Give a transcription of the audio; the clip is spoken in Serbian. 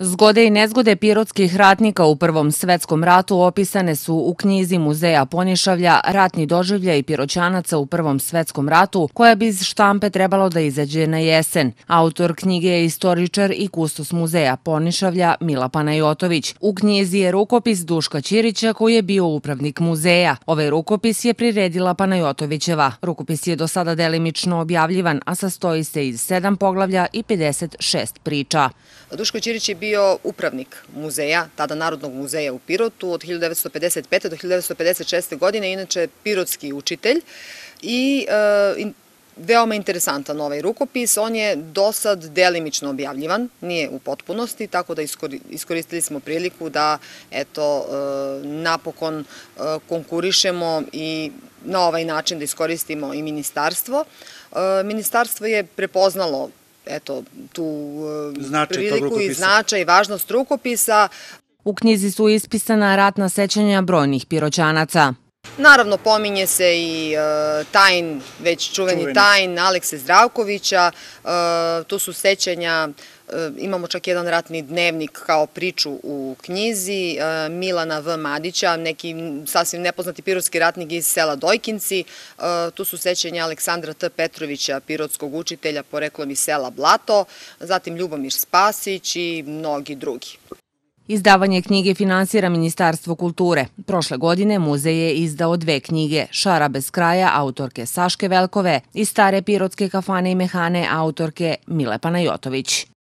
Zgode i nezgode pirotskih ratnika u Prvom svetskom ratu opisane su u knjizi Muzeja Ponišavlja Ratni doživlja i piroćanaca u Prvom svetskom ratu, koja bi iz štampe trebalo da izađe na jesen. Autor knjige je istoričar i kustos Muzeja Ponišavlja Mila Panajotović. U knjizi je rukopis Duška Ćirića koji je bio upravnik muzeja. Ovaj rukopis je priredila Panajotovićeva. Rukopis je do sada delimično objavljivan, a sastoji se iz sedam poglavlja i 56 priča. Duško Ćirić je bio bio upravnik muzeja, tada Narodnog muzeja u Pirotu, od 1955. do 1956. godine, inače pirotski učitelj i e, veoma interesantan ovaj rukopis. On je do sad delimično objavljivan, nije u potpunosti, tako da iskoristili smo priliku da eto, e, napokon e, konkurišemo i na ovaj način da iskoristimo i ministarstvo. Ministarstvo je prepoznalo eto, tu e, značaj priliku i značaj i važnost rukopisa. U knjizi su ispisana ratna sećanja brojnih piroćanaca. Naravno, pominje se i e, Tajn, već čuveni, Tajn, Alekse Zdravkovića, e, tu su sećanja, e, imamo čak jedan ratni dnevnik kao priču u knjizi, Milana V. Madića, neki sasvim nepoznati pirotski ratnik iz sela Dojkinci, tu su sećanja Aleksandra T. Petrovića, pirotskog učitelja poreklom iz sela Blato, zatim Ljubomir Spasić i mnogi drugi. Izdavanje knjige finansira Ministarstvo kulture. Prošle godine muzej je izdao dve knjige, Šara bez kraja autorke Saške Velkove i Stare pirotske kafane i mehane autorke Mile Panajotović.